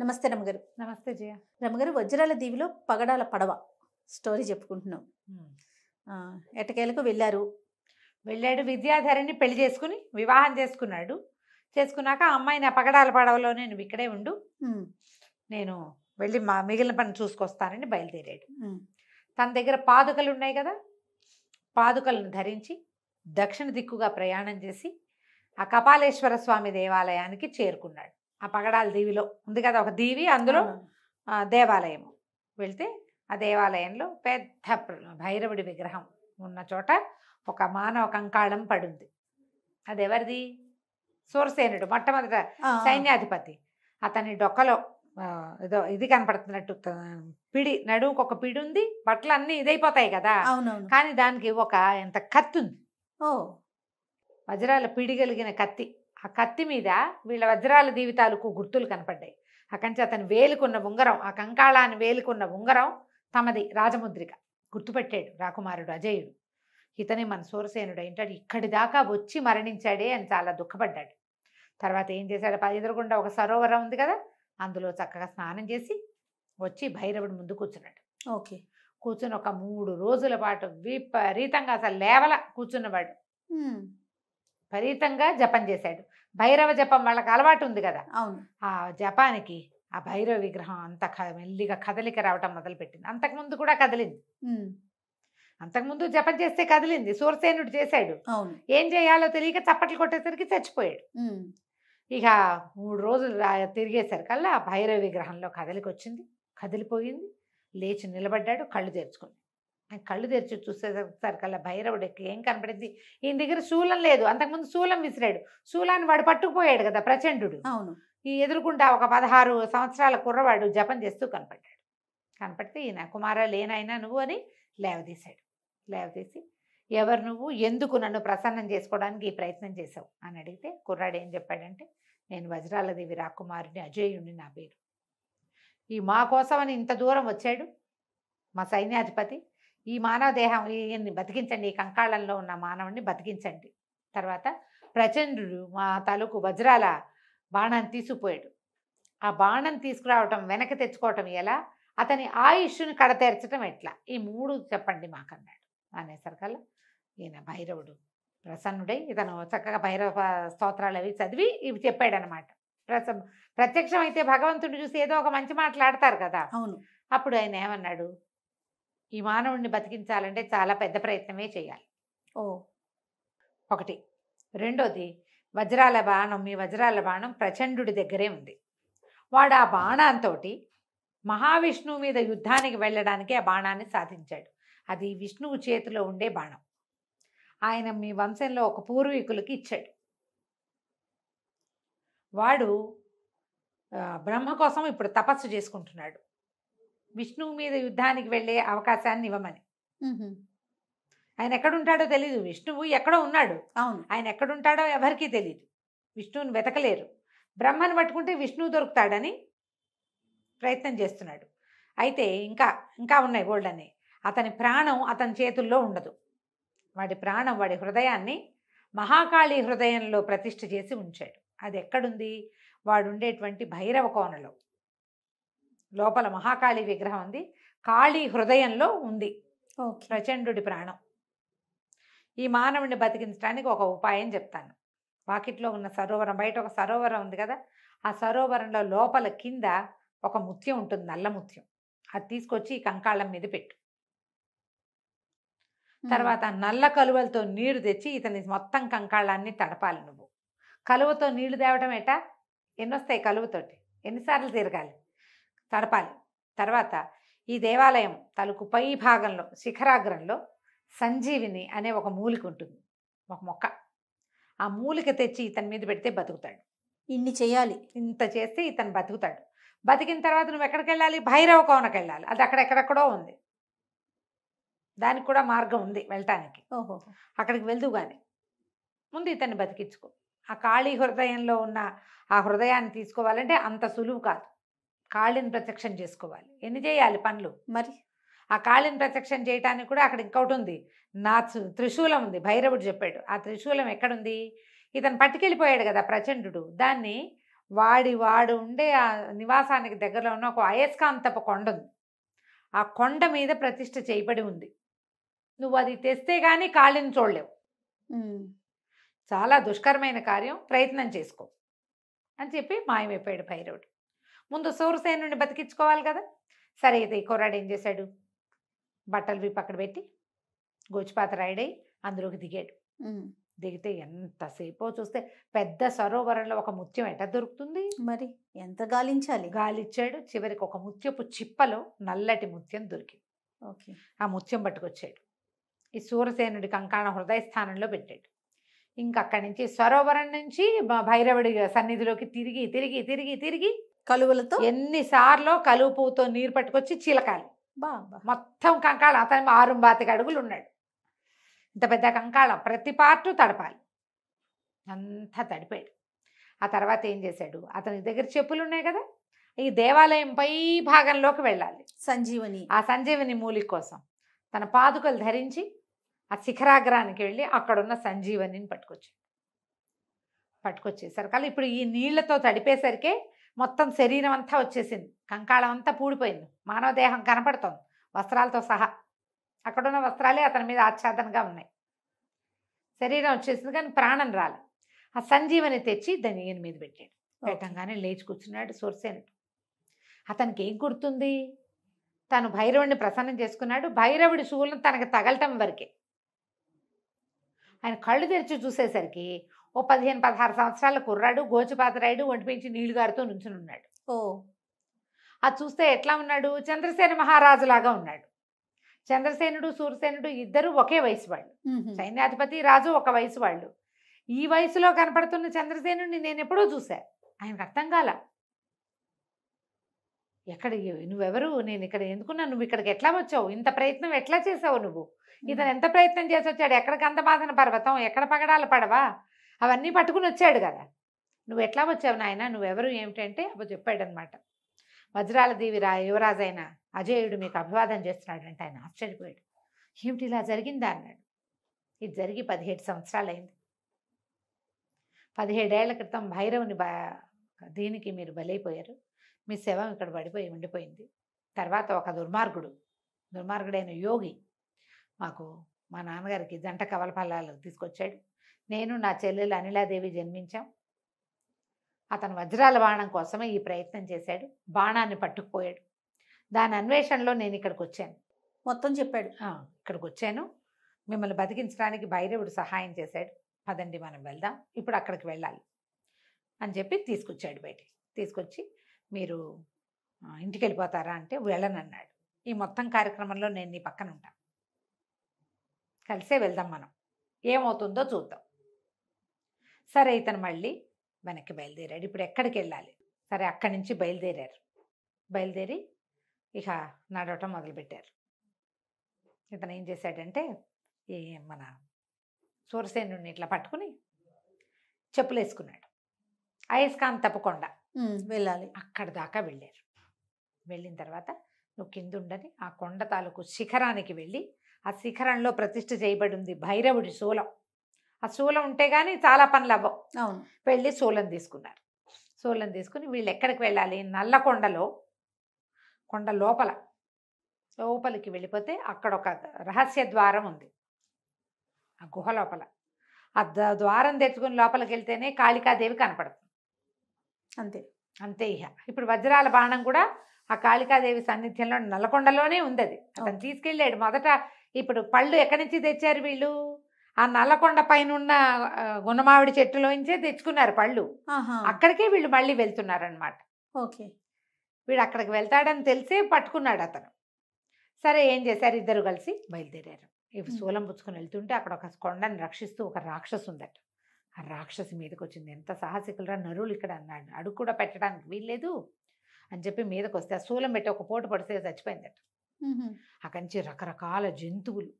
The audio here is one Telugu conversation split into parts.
నమస్తే రమగారు నమస్తే జయ రమగారు వజ్రాల దీవిలో పగడాల పడవ స్టోరీ చెప్పుకుంటున్నాం ఎటకేలకు వెళ్ళారు వెళ్ళాడు విద్యాధరిని పెళ్లి చేసుకుని వివాహం చేసుకున్నాడు చేసుకున్నాక అమ్మాయి నా పగడాల పడవలో నేను ఇక్కడే ఉండు నేను వెళ్ళి మా మిగిలిన పని చూసుకొస్తానని బయలుదేరాడు తన దగ్గర పాదుకలు ఉన్నాయి కదా పాదుకలను ధరించి దక్షిణ దిక్కుగా ప్రయాణం చేసి ఆ కపాలేశ్వర స్వామి దేవాలయానికి చేరుకున్నాడు ఆ పగడాల దీవిలో ఉంది కదా ఒక దీవి అందులో దేవాలయం వెళ్తే ఆ దేవాలయంలో పెద్ద భైరవుడి విగ్రహం ఉన్న చోట ఒక మానవ కంకాళం పడింది అదెవరిది సూరసేనుడు మొట్టమొదట సైన్యాధిపతి అతని డొక్కలో ఏదో ఇది కనపడుతున్నట్టు పిడి నడువుకు ఒక పిడి ఉంది బట్టలు అన్నీ ఇదైపోతాయి కదా కానీ దానికి ఒక ఎంత కత్తి ఉంది ఓ వజ్రాల పిడి కలిగిన కత్తి ఆ కత్తి మీద వీళ్ళ వజ్రాల జీవితాలకు గుర్తులు కనపడ్డాయి అకంచి అతను వేలుకున్న ఉంగరం ఆ కంకాళాన్ని వేలుకున్న ఉంగరం తమది రాజముద్రిక గుర్తుపెట్టాడు రాకుమారుడు అజయుడు ఇతనే మన సూరసేనుడు ఏంటాడు ఇక్కడి దాకా వచ్చి మరణించాడే అని చాలా దుఃఖపడ్డాడు తర్వాత ఏం చేశాడు ఎదురుగుండా ఒక సరోవరం ఉంది కదా అందులో చక్కగా స్నానం చేసి వచ్చి భైరవుడు ముందు కూర్చున్నాడు ఓకే కూర్చుని ఒక మూడు రోజుల పాటు విపరీతంగా అసలు లేవల కూర్చున్నవాడు విపరీతంగా జపం చేశాడు భైరవ జపం వాళ్ళకి అలవాటు ఉంది కదా అవును ఆ జపానికి ఆ భైరవ విగ్రహం అంత మెల్లిగా కదలిక రావటం మొదలుపెట్టింది అంతకుముందు కూడా కదిలింది అంతకుముందు జపం చేస్తే కదిలింది సూరసేనుడు చేశాడు ఏం చేయాలో తెలియక చప్పట్లు కొట్టేసరికి చచ్చిపోయాడు ఇక మూడు రోజులు తిరిగేసరికల్లా భైరవ విగ్రహంలో కదలికొచ్చింది వచ్చింది కదిలిపోయింది లేచి నిలబడ్డాడు కళ్ళు తెరుచుకుంది కళ్ళు తెరిచి భైరవుడు భైరవుడికి ఏం కనపడింది ఈయన దగ్గర శూలం లేదు అంతకుముందు శూలం విసిరాడు శూలాన్ని వాడు పట్టుకుపోయాడు కదా ప్రచండు అవును ఈ ఎదుర్కొంటా ఒక పదహారు సంవత్సరాల కుర్రవాడు జపం చేస్తూ కనపడ్డాడు కనపడితే ఈయన కుమార లేనైనా నువ్వు అని లేవదీశాడు లేవదీసి ఎవరు నువ్వు ఎందుకు నన్ను ప్రసన్నం చేసుకోవడానికి ఈ ప్రయత్నం చేశావు అని అడిగితే కుర్రాడు ఏం చెప్పాడంటే నేను వజ్రాలదేవి రాకుమారుని అజేయుణ్ణి నా పేరు ఈ మా కోసమని ఇంత దూరం వచ్చాడు మా సైన్యాధిపతి ఈ మానవ దేహం ఈయన్ని బతికించండి ఈ కంకాళంలో ఉన్న మానవుడిని బతికించండి తర్వాత ప్రచండు మా తలకు వజ్రాల బాణాన్ని తీసుకుపోయాడు ఆ బాణం తీసుకురావటం వెనక్కి తెచ్చుకోవటం ఎలా అతని ఆయుష్ని కడతేర్చడం ఎట్లా ఈ మూడు చెప్పండి మాకన్నాడు అనేసరికల్లా ఈయన భైరవుడు ప్రసన్నుడై ఇతను చక్కగా భైరవ స్తోత్రాలు అవి చదివి ఇవి చెప్పాడనమాట ప్రస ప్రత్యక్షం అయితే భగవంతుడు చూసి ఏదో ఒక మంచి మాట్లాడతారు కదా అవును అప్పుడు ఆయన ఏమన్నాడు ఈ మానవుడిని బతికించాలంటే చాలా పెద్ద ప్రయత్నమే చేయాలి ఓ ఒకటి రెండోది వజ్రాల బాణం మీ వజ్రాల బాణం ప్రచండుడి దగ్గరే ఉంది వాడు ఆ బాణంతో మహావిష్ణువు మీద యుద్ధానికి వెళ్ళడానికి ఆ బాణాన్ని సాధించాడు అది విష్ణువు చేతిలో ఉండే బాణం ఆయన మీ వంశంలో ఒక పూర్వీకులకి ఇచ్చాడు వాడు బ్రహ్మ కోసం ఇప్పుడు తపస్సు చేసుకుంటున్నాడు విష్ణువు మీద యుద్ధానికి వెళ్ళే అవకాశాన్ని ఇవ్వమని ఆయన ఎక్కడుంటాడో తెలీదు విష్ణువు ఎక్కడో ఉన్నాడు అవును ఆయన ఎక్కడుంటాడో ఎవరికీ తెలియదు విష్ణువుని వెతకలేరు బ్రహ్మను పట్టుకుంటే విష్ణువు దొరుకుతాడని ప్రయత్నం చేస్తున్నాడు అయితే ఇంకా ఇంకా ఉన్నాయి గోల్డ్ అని అతని ప్రాణం అతని చేతుల్లో ఉండదు వాడి ప్రాణం వాడి హృదయాన్ని మహాకాళి హృదయంలో ప్రతిష్ఠ చేసి ఉంచాడు అది ఎక్కడుంది వాడుండేటువంటి భైరవ కోనలో లోపల మహాకాళి విగ్రహం ఉంది కాళీ హృదయంలో ఉంది ప్రచండుడి ప్రాణం ఈ మానవుడిని బతికించడానికి ఒక ఉపాయం చెప్తాను వాకిట్లో ఉన్న సరోవరం బయట ఒక సరోవరం ఉంది కదా ఆ సరోవరంలో లోపల కింద ఒక ముత్యం ఉంటుంది నల్ల ముత్యం అది తీసుకొచ్చి ఈ కంకాళం మీద పెట్టు తర్వాత నల్ల కలువలతో నీరు తెచ్చి ఇతని మొత్తం కంకాళాన్ని తడపాలి నువ్వు కలువతో నీళ్లు తేవడం ఎట ఎన్నొస్తాయి కలువతోటి ఎన్నిసార్లు తిరగాలి తడపాలి తర్వాత ఈ దేవాలయం తలుకు పై భాగంలో శిఖరాగ్రంలో సంజీవిని అనే ఒక మూలిక ఉంటుంది ఒక మొక్క ఆ మూలిక తెచ్చి ఇతని మీద పెడితే బతుకుతాడు ఇన్ని చేయాలి ఇంత చేస్తే ఇతను బతుకుతాడు బతికిన తర్వాత నువ్వు ఎక్కడికి వెళ్ళాలి భైరవ కోనకి వెళ్ళాలి అది అక్కడ ఉంది దానికి కూడా మార్గం ఉంది వెళ్ళటానికి ఓహో అక్కడికి వెళ్తూ కానీ ముందు ఇతన్ని బతికించుకో ఆ ఖాళీ హృదయంలో ఉన్న ఆ హృదయాన్ని తీసుకోవాలంటే అంత సులువు కాదు కాళ్ళని ప్రత్యక్షం చేసుకోవాలి ఎన్ని చేయాలి పనులు మరి ఆ కాళ్ళని ప్రత్యక్షం చేయడానికి కూడా అక్కడ ఇంకొకటి ఉంది నా త్రిశూలం ఉంది భైరవుడు చెప్పాడు ఆ త్రిశూలం ఎక్కడుంది ఇతను పట్టుకెళ్ళిపోయాడు కదా ప్రచండు దాన్ని వాడి వాడు ఉండే ఆ నివాసానికి దగ్గరలో ఉన్న ఒక అయస్కాంతపు కొండ ఉంది ఆ కొండ మీద ప్రతిష్ట చేయబడి ఉంది నువ్వు అది తెస్తే కానీ కాళ్ళని చూడలేవు చాలా దుష్కరమైన కార్యం ప్రయత్నం చేసుకో అని చెప్పి మాయమైపోయాడు భైరవుడు ముందు సూర్యసేనుని బతికించుకోవాలి కదా సరే అయితే ఈ కుర్రాడు ఏం చేశాడు బట్టలు విప్పి అక్కడ పెట్టి గోచిపాత రాయుడై అందులోకి దిగాడు దిగితే ఎంతసేపో చూస్తే పెద్ద సరోవరంలో ఒక ముత్యం ఎట దొరుకుతుంది మరి ఎంత గాలించాలి గాలిచ్చాడు చివరికి ఒక ముత్యపు చిప్పలో నల్లటి ముత్యం దొరికింది ఓకే ఆ ముత్యం పట్టుకొచ్చాడు ఈ సూరసేనుడి కంకాణ హృదయ స్థానంలో పెట్టాడు ఇంకక్కడి అక్కడి నుంచి సరోవరం నుంచి భైరవుడి సన్నిధిలోకి తిరిగి తిరిగి తిరిగి తిరిగి కలువలతో ఎన్నిసార్లు కలువ పువ్వుతో నీరు పట్టుకొచ్చి చీలకాలి బాబా మొత్తం కంకాళం అతని ఆరు అడుగులు ఉన్నాడు ఇంత పెద్ద కంకాళం ప్రతి పార్టు తడపాలి అంతా తడిపాడు ఆ తర్వాత ఏం చేశాడు అతని దగ్గర చెప్పులు ఉన్నాయి కదా ఈ దేవాలయం పై భాగంలోకి వెళ్ళాలి సంజీవని ఆ సంజీవని మూలి కోసం తన పాదుకలు ధరించి ఆ శిఖరాగ్రానికి వెళ్ళి అక్కడున్న సంజీవనిని పట్టుకొచ్చాడు పట్టుకొచ్చేసరికి అలా ఇప్పుడు ఈ నీళ్లతో తడిపేసరికే మొత్తం శరీరం అంతా వచ్చేసింది కంకాళం అంతా పూడిపోయింది మానవ దేహం కనపడుతోంది వస్త్రాలతో సహా అక్కడున్న వస్త్రాలే అతని మీద ఆచ్ఛాదనగా ఉన్నాయి శరీరం వచ్చేసింది కానీ ప్రాణం రాలే ఆ సంజీవని తెచ్చి దాని ఈయన మీద పెట్టాడు పెట్టంగానే లేచి కూర్చున్నాడు సూర్సేనుడు అతనికి ఏం గుర్తుంది తను భైరవుడిని ప్రసన్నం చేసుకున్నాడు భైరవుడి శూలం తనకు తగలటం వరకే ఆయన కళ్ళు తెరిచి చూసేసరికి ఓ పదిహేను పదహారు సంవత్సరాల కుర్రాడు గోచిపాతరాయుడు ఒంటిపించి నీళ్లు గారితో ఉన్నాడు ఓ అది చూస్తే ఎట్లా ఉన్నాడు చంద్రసేన మహారాజులాగా ఉన్నాడు చంద్రసేనుడు సూర్యసేనుడు ఇద్దరు ఒకే వయసు వాళ్ళు సైన్యాధిపతి రాజు ఒక వయసు వాళ్ళు ఈ వయసులో కనపడుతున్న చంద్రసేనుడిని నేను ఎప్పుడో చూశా ఆయనకు అర్థం కాల ఎక్కడ నువ్వెవరు నేను ఇక్కడ ఎందుకున్నా నువ్వు ఇక్కడికి ఎట్లా వచ్చావు ఇంత ప్రయత్నం ఎట్లా చేసావు నువ్వు ఇతను ఎంత ప్రయత్నం చేసి వచ్చాడు ఎక్కడ గంధమాధన పర్వతం ఎక్కడ పగడాల పడవా అవన్నీ పట్టుకుని వచ్చాడు కదా నువ్వు ఎట్లా వచ్చావు నాయన నువ్వెవరు ఏమిటంటే అప్పుడు చెప్పాడనమాట వజ్రాల దేవి రా యువరాజైన అజయుడు మీకు అభివాదం చేస్తున్నాడంటే ఆయన ఆశ్చర్యపోయాడు ఏమిటి ఇలా జరిగిందా అన్నాడు ఇది జరిగి పదిహేడు సంవత్సరాలైంది పదిహేడేళ్ల క్రితం భైరవుని బా దీనికి మీరు బలైపోయారు మీ శవం ఇక్కడ పడిపోయి ఉండిపోయింది తర్వాత ఒక దుర్మార్గుడు దుర్మార్గుడైన యోగి మాకు మా నాన్నగారికి జంట కవల ఫలాలు తీసుకొచ్చాడు నేను నా చెల్లెలు అనిలాదేవి జన్మించాం అతను వజ్రాల బాణం కోసమే ఈ ప్రయత్నం చేశాడు బాణాన్ని పట్టుకుపోయాడు దాని అన్వేషణలో నేను ఇక్కడికి వచ్చాను మొత్తం చెప్పాడు ఇక్కడికి వచ్చాను మిమ్మల్ని బతికించడానికి భైరవుడు సహాయం చేశాడు పదండి మనం వెళ్దాం ఇప్పుడు అక్కడికి వెళ్ళాలి అని చెప్పి తీసుకొచ్చాడు బయటికి తీసుకొచ్చి మీరు ఇంటికి వెళ్ళిపోతారా అంటే వెళ్ళనన్నాడు ఈ మొత్తం కార్యక్రమంలో నేను నీ పక్కన ఉంటాను కలిసే వెళ్దాం మనం ఏమవుతుందో చూద్దాం సరే ఇతను మళ్ళీ వెనక్కి బయలుదేరాడు ఇప్పుడు ఎక్కడికి వెళ్ళాలి సరే అక్కడి నుంచి బయలుదేరారు బయలుదేరి ఇక నడవటం మొదలుపెట్టారు ఇతను ఏం చేశాడంటే ఈ మన సూరసేనుడిని ఇట్లా పట్టుకుని చెప్పులు వేసుకున్నాడు అయస్కాన్ తప్పకుండా వెళ్ళాలి అక్కడ దాకా వెళ్ళారు వెళ్ళిన తర్వాత నువ్వు కింద ఉండని ఆ కొండ తాలూకు శిఖరానికి వెళ్ళి ఆ శిఖరంలో ప్రతిష్ఠ చేయబడి ఉంది భైరవుడి శూలం ఆ శూలం ఉంటే కానీ చాలా పనులు అవ్వవు అవును వెళ్ళి శూలం తీసుకున్నారు శూలం తీసుకుని వీళ్ళు ఎక్కడికి వెళ్ళాలి నల్ల కొండలో కొండ లోపల లోపలికి వెళ్ళిపోతే అక్కడ ఒక రహస్య ద్వారం ఉంది ఆ గుహ లోపల ఆ ద్వారం తెచ్చుకుని లోపలికి వెళ్తేనే కాళికాదేవి కనపడుతుంది అంతే అంతే ఇహ ఇప్పుడు వజ్రాల బాణం కూడా ఆ కాళికాదేవి సాన్నిధ్యంలో నల్లకొండలోనే ఉంది అది అతను తీసుకెళ్ళాడు మొదట ఇప్పుడు పళ్ళు ఎక్కడి నుంచి తెచ్చారు వీళ్ళు ఆ నల్లకొండ పైన ఉన్న గుణమావిడి చెట్టులోంచే తెచ్చుకున్నారు పళ్ళు అక్కడికే వీళ్ళు మళ్ళీ వెళ్తున్నారనమాట ఓకే వీడు అక్కడికి వెళ్తాడని తెలిసే పట్టుకున్నాడు అతను సరే ఏం చేశారు ఇద్దరు కలిసి బయలుదేరారు ఇవి శూలం పుచ్చుకొని వెళ్తుంటే అక్కడ ఒక కొండని రక్షిస్తూ ఒక రాక్షసు ఉందట ఆ రాక్షసి మీదకి వచ్చింది ఎంత సాహసికులరా నరువులు ఇక్కడ అన్నాడు అడుగు కూడా పెట్టడానికి వీల్లేదు అని చెప్పి మీదకి వస్తే ఆ శూలం పెట్టి ఒక పూట పడితే చచ్చిపోయిందట అక్కడి నుంచి రకరకాల జంతువులు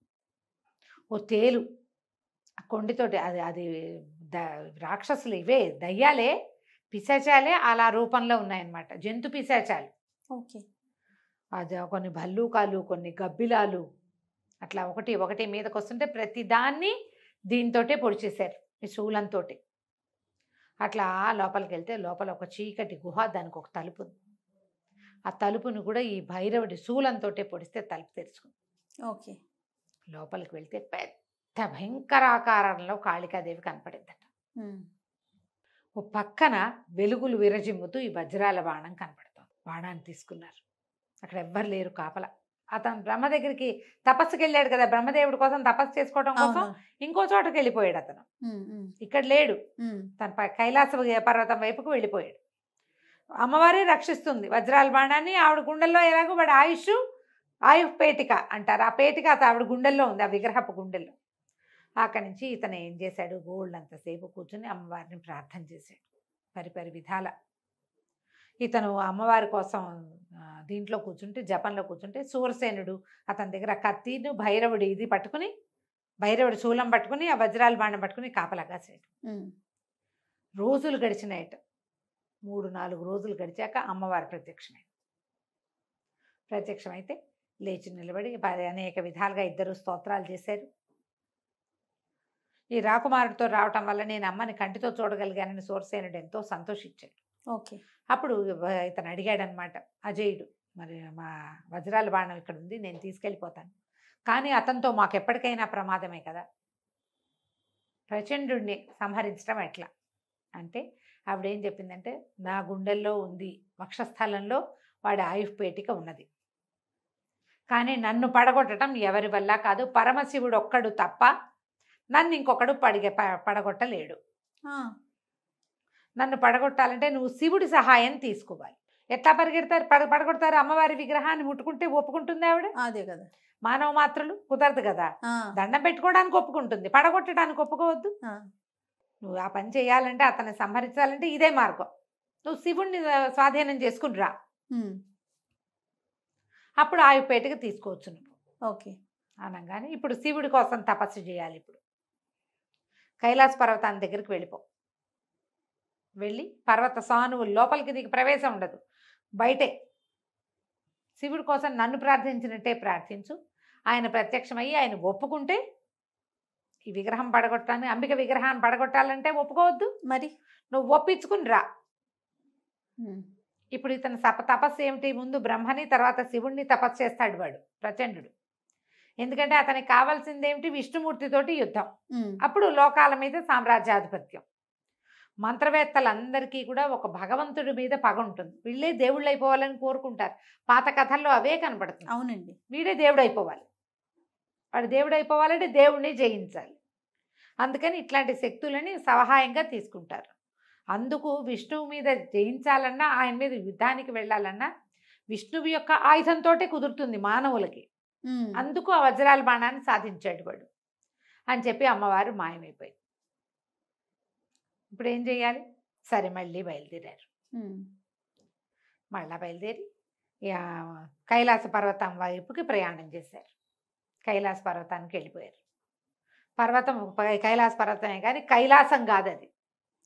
ఓ తేలు కొండితోటి అది అది రాక్షసులు ఇవే దయ్యాలే పిశాచాలే అలా రూపంలో ఉన్నాయన్నమాట జంతు పిశాచాలు ఓకే అది కొన్ని భల్లూకాలు కొన్ని గబ్బిలాలు అట్లా ఒకటి ఒకటి మీదకి వస్తుంటే ప్రతి దాన్ని దీంతోటే పొడిచేశారు ఈ శూలంతో అట్లా లోపలికి వెళ్తే లోపల ఒక చీకటి గుహ దానికి ఒక తలుపు ఆ తలుపును కూడా ఈ భైరవుడి శూలంతో పొడిస్తే తలుపు తెరుచుకుంది ఓకే లోపలికి వెళ్తే పెద్ద పెద్ద భయంకరాకారంలో కాళికాదేవి కనపడిందట ఓ పక్కన వెలుగులు విరజిమ్ముతూ ఈ వజ్రాల బాణం కనపడుతుంది బాణాన్ని తీసుకున్నారు అక్కడ ఎవ్వరు లేరు కాపల అతను బ్రహ్మ దగ్గరికి తపస్సుకి వెళ్ళాడు కదా బ్రహ్మదేవుడి కోసం తపస్సు చేసుకోవడం కోసం ఇంకో చోటకి వెళ్ళిపోయాడు అతను ఇక్కడ లేడు తన కైలాస పర్వతం వైపుకు వెళ్ళిపోయాడు అమ్మవారి రక్షిస్తుంది వజ్రాల బాణాన్ని ఆవిడ గుండెల్లో ఎలాగో వాడు ఆయుష్ ఆయుష్ పేటిక అంటారు ఆ పేటిక ఆవిడ గుండెల్లో ఉంది ఆ విగ్రహపు గుండెల్లో అక్కడి నుంచి ఇతను ఏం చేశాడు గోల్డ్ అంతసేపు కూర్చుని అమ్మవారిని ప్రార్థన చేశాడు పరిపరి విధాల ఇతను అమ్మవారి కోసం దీంట్లో కూర్చుంటే జపంలో కూర్చుంటే సూరసేనుడు అతని దగ్గర కత్తిను భైరవుడు ఇది పట్టుకుని భైరవుడు శూలం పట్టుకుని ఆ వజ్రాలు బాణం పట్టుకుని కాపలాగా రోజులు గడిచినాయట మూడు నాలుగు రోజులు గడిచాక అమ్మవారు ప్రత్యక్షమైంది ప్రత్యక్షమైతే లేచి నిలబడి అనేక విధాలుగా ఇద్దరు స్తోత్రాలు చేశారు ఈ రాకుమారుడితో రావటం వల్ల నేను అమ్మని కంటితో చూడగలిగానని సోర్సేనుడు ఎంతో సంతోషించాడు ఓకే అప్పుడు ఇతను అడిగాడనమాట అజయుడు మరి మా వజ్రాల బాణం ఇక్కడ ఉంది నేను తీసుకెళ్ళిపోతాను కానీ అతనితో మాకు ఎప్పటికైనా ప్రమాదమే కదా ప్రచండుణ్ణి సంహరించడం ఎట్లా అంటే ఆవిడేం చెప్పిందంటే నా గుండెల్లో ఉంది వక్షస్థలంలో వాడి ఆయుష్ పేటిక ఉన్నది కానీ నన్ను పడగొట్టడం ఎవరి వల్ల కాదు పరమశివుడు ఒక్కడు తప్ప నన్ను ఇంకొకడు పడిగే పడగొట్టలేడు నన్ను పడగొట్టాలంటే నువ్వు శివుడి సహాయం తీసుకోవాలి ఎట్లా పరిగెడతారు పడ పడగొడతారు అమ్మవారి విగ్రహాన్ని ముట్టుకుంటే ఒప్పుకుంటుంది ఆవిడ అదే కదా మానవ మాత్రలు కుదరదు కదా దండం పెట్టుకోవడానికి ఒప్పుకుంటుంది పడగొట్టడానికి ఒప్పుకోవద్దు నువ్వు ఆ పని చేయాలంటే అతన్ని సంహరించాలంటే ఇదే మార్గం నువ్వు శివుణ్ణి స్వాధీనం చేసుకుని రా అప్పుడు ఆయుపేటకి తీసుకోవచ్చు నువ్వు ఓకే అనగానే ఇప్పుడు శివుడి కోసం తపస్సు చేయాలి ఇప్పుడు కైలాస పర్వతాన్ని దగ్గరికి వెళ్ళిపో వెళ్ళి పర్వత సానువు లోపలికి దిగి ప్రవేశం ఉండదు బయటే శివుడి కోసం నన్ను ప్రార్థించినట్టే ప్రార్థించు ఆయన ప్రత్యక్షమయ్యి ఆయన ఒప్పుకుంటే ఈ విగ్రహం పడగొట్టాలని అంబిక విగ్రహాన్ని పడగొట్టాలంటే ఒప్పుకోవద్దు మరి నువ్వు ఒప్పించుకుని రా ఇప్పుడు ఇతను తప తపస్సు ఏమిటి ముందు బ్రహ్మని తర్వాత శివుణ్ణి తపస్సు చేస్తాడు వాడు ప్రచండు ఎందుకంటే అతనికి కావాల్సింది ఏమిటి విష్ణుమూర్తితోటి యుద్ధం అప్పుడు లోకాల మీద సామ్రాజ్యాధిపత్యం మంత్రవేత్తలందరికీ కూడా ఒక భగవంతుడి మీద పగ ఉంటుంది వీళ్ళే దేవుళ్ళు అయిపోవాలని కోరుకుంటారు పాత కథల్లో అవే కనపడుతుంది అవునండి వీడే దేవుడు అయిపోవాలి వాడు దేవుడు అయిపోవాలంటే దేవుడిని జయించాలి అందుకని ఇట్లాంటి శక్తులని సహాయంగా తీసుకుంటారు అందుకు విష్ణువు మీద జయించాలన్నా ఆయన మీద యుద్ధానికి వెళ్ళాలన్నా విష్ణువు యొక్క ఆయుధంతో కుదురుతుంది మానవులకి అందుకు ఆ వజ్రాల బాణాన్ని సాధించాడు వాడు అని చెప్పి అమ్మవారు మాయమైపోయి ఇప్పుడు ఏం చేయాలి సరే మళ్ళీ బయలుదేరారు మళ్ళా బయలుదేరి కైలాస పర్వతం వైపుకి ప్రయాణం చేశారు కైలాస పర్వతానికి వెళ్ళిపోయారు పర్వతం కైలాస పర్వతమే కానీ కైలాసం కాదు అది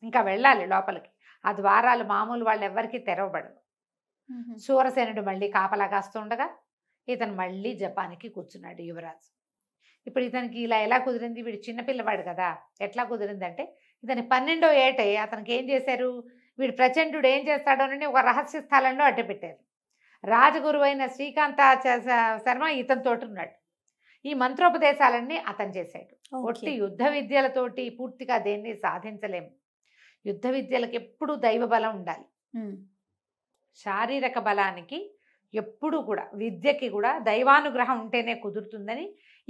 ఇంకా వెళ్ళాలి లోపలికి ఆ ద్వారాలు మామూలు వాళ్ళు ఎవరికీ తెరవబడదు సూరసేనుడు మళ్ళీ కాపలా కాస్తుండగా ఇతను మళ్ళీ జపానికి కూర్చున్నాడు యువరాజు ఇప్పుడు ఇతనికి ఇలా ఎలా కుదిరింది వీడు చిన్నపిల్లవాడు కదా ఎట్లా కుదిరిందంటే ఇతని పన్నెండో ఏటే అతనికి ఏం చేశారు వీడు ప్రచండుడు ఏం చేస్తాడోనని ఒక రహస్య స్థలంలో అడ్డపెట్టారు రాజగురు అయిన శ్రీకాంత శర్మ తోటి ఉన్నాడు ఈ మంత్రోపదేశాలన్నీ అతను చేశాడు ఒట్టి యుద్ధ విద్యలతోటి పూర్తిగా దేన్ని సాధించలేము యుద్ధ విద్యలకు ఎప్పుడూ దైవ బలం ఉండాలి శారీరక బలానికి ఎప్పుడూ కూడా విద్యకి కూడా దైవానుగ్రహం ఉంటేనే కుదురుతుందని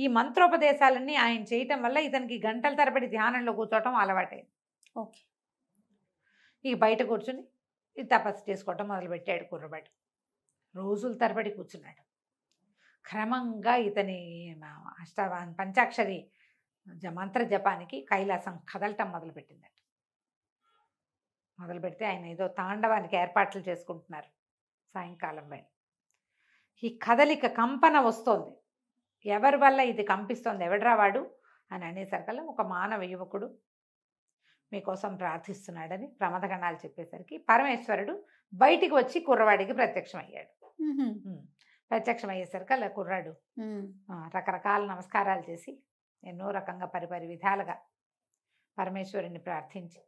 ఈ మంత్రోపదేశాలన్నీ ఆయన చేయటం వల్ల ఇతనికి గంటల తరబడి ధ్యానంలో కూర్చోవటం అలవాటైంది ఓకే ఇక బయట కూర్చుని తపస్సు చేసుకోవటం మొదలుపెట్టాడు కుర్రబడి రోజుల తరబడి కూర్చున్నాడు క్రమంగా ఇతని అష్ట పంచాక్షరి మంత్ర జపానికి కైలాసం కదలటం మొదలుపెట్టిందట మొదలుపెడితే ఆయన ఏదో తాండవానికి ఏర్పాట్లు చేసుకుంటున్నారు సాయంకాలం వేళ ఈ కదలిక కంపన వస్తోంది ఎవరి వల్ల ఇది కంపిస్తోంది ఎవడ్రా వాడు అని అనేసరికల్లా ఒక మానవ యువకుడు మీకోసం ప్రార్థిస్తున్నాడని ప్రమదగణాలు చెప్పేసరికి పరమేశ్వరుడు బయటికి వచ్చి కుర్రవాడికి ప్రత్యక్షమయ్యాడు ప్రత్యక్షం అయ్యేసరికి అలా కుర్రాడు రకరకాల నమస్కారాలు చేసి ఎన్నో రకంగా పరిపరి విధాలుగా పరమేశ్వరుని ప్రార్థించి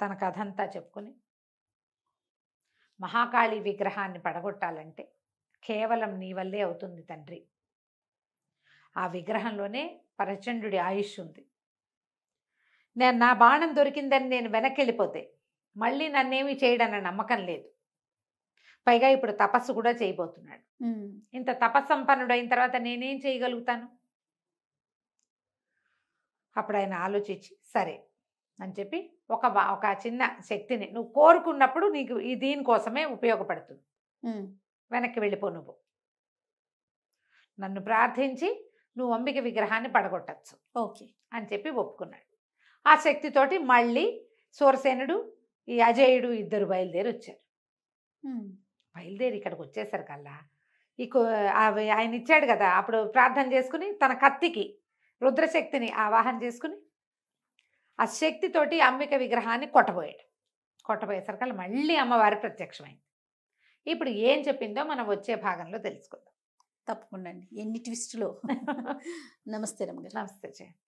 తన కథంతా చెప్పుకుని మహాకాళి విగ్రహాన్ని పడగొట్టాలంటే కేవలం నీ వల్లే అవుతుంది తండ్రి ఆ విగ్రహంలోనే పరచండుడి ఆయుష్ ఉంది నేను నా బాణం దొరికిందని నేను వెనక్కి వెళ్ళిపోతే మళ్ళీ నన్నేమి చేయడన్న నమ్మకం లేదు పైగా ఇప్పుడు తపస్సు కూడా చేయబోతున్నాడు ఇంత తపస్సంపన్నుడు అయిన తర్వాత నేనేం చేయగలుగుతాను అప్పుడు ఆయన ఆలోచించి సరే అని చెప్పి ఒక ఒక చిన్న శక్తిని నువ్వు కోరుకున్నప్పుడు నీకు దీనికోసమే ఉపయోగపడుతుంది వెనక్కి వెళ్ళిపో నువ్వు నన్ను ప్రార్థించి నువ్వు అంబిక విగ్రహాన్ని పడగొట్టచ్చు ఓకే అని చెప్పి ఒప్పుకున్నాడు ఆ శక్తితోటి మళ్ళీ సూరసేనుడు ఈ అజయుడు ఇద్దరు బయలుదేరి వచ్చారు బయలుదేరి ఇక్కడికి వచ్చేసారు కల్లా ఈ ఆయన ఇచ్చాడు కదా అప్పుడు ప్రార్థన చేసుకుని తన కత్తికి రుద్రశక్తిని ఆవాహన చేసుకుని ఆ శక్తితోటి అంబిక విగ్రహాన్ని కొట్టబోయాడు కొట్టబోయేసరికల్లా మళ్ళీ అమ్మవారి ప్రత్యక్షమైంది ఇప్పుడు ఏం చెప్పిందో మనం వచ్చే భాగంలో తెలుసుకుందాం తప్పకుండా అండి ఎన్ని ట్విస్ట్లో నమస్తే రమ్మ నమస్తే చెయ్యండి